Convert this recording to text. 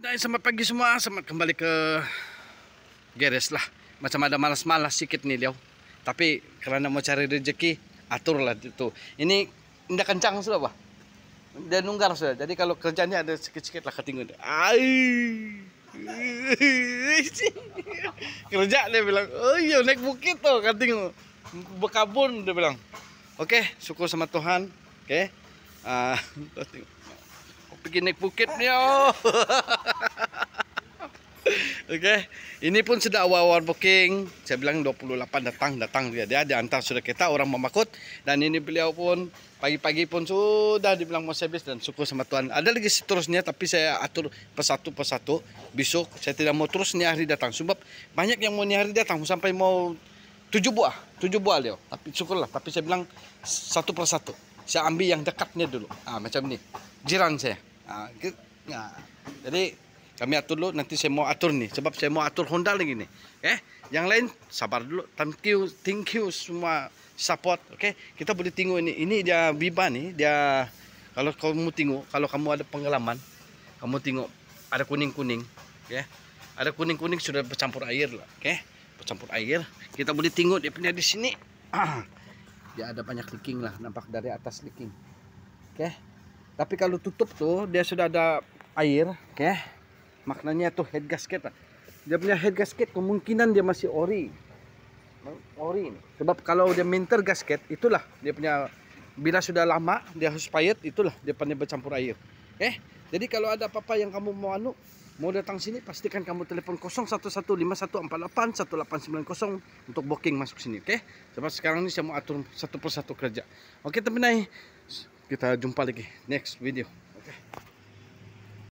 Udah selamat pagi semua, selamat kembali ke garis lah. Macam ada malas-malas sedikit nih dia. Tapi karena mau cari rezeki, aturlah itu. Ini indah kencang sudah, Pak. Dan nunggar sudah. Jadi kalau kerjanya ada sedikit-sedikit lah ketinggian. Ai. Kerja dia bilang, "Oh iya naik bukit tuh, kating bekabun," dia bilang. Oke, okay, syukur sama Tuhan. Oke. Ah, okay. Uh, Pergi naik bukit nih. Oh. Oke, okay. ini pun sudah awal-awal booking. Saya bilang 28 datang, datang dia. Dia diantar sudah kita orang memakut dan ini beliau pun pagi-pagi pun sudah dibilang mau habis dan syukur sama Tuhan. Ada lagi seterusnya tapi saya atur persatu persatu. Besok saya tidak mau terus nih hari datang sebab banyak yang mau nih hari datang sampai mau tujuh buah, tujuh buah Leo. Tapi syukurlah. Tapi saya bilang satu persatu. Saya ambil yang dekatnya dulu. Ah macam ini, Jiran saya. Ah, gitu. nah, jadi kami atur dulu, nanti saya mau atur nih. Sebab saya mau atur Honda lagi nih. Eh, yang lain sabar dulu. Thank you, thank you semua support. Oke, okay? kita boleh tinggu ini. Ini dia Biba nih. Dia kalau kamu tinggu, kalau kamu ada pengalaman, kamu tinggu ada kuning kuning, ya. Ada kuning kuning sudah bercampur air lah. Oke, okay? bercampur air. Kita boleh tinggu dia punya di sini. dia ada banyak leaking lah. Nampak dari atas leaking. Oke. Okay? Tapi kalau tutup tuh dia sudah ada air, oke. Okay? maknanya itu head gasket lah. dia punya head gasket kemungkinan dia masih ori ori ini. sebab kalau dia minter gasket itulah dia punya bila sudah lama dia harus payet itulah dia pandai bercampur air eh jadi kalau ada apa-apa yang kamu mau anu mau datang sini pastikan kamu telepon 0115148180 untuk booking masuk sini oke okay? sebab sekarang ini saya mau atur satu persatu kerja oke okay, teman-teman kita jumpa lagi next video oke okay.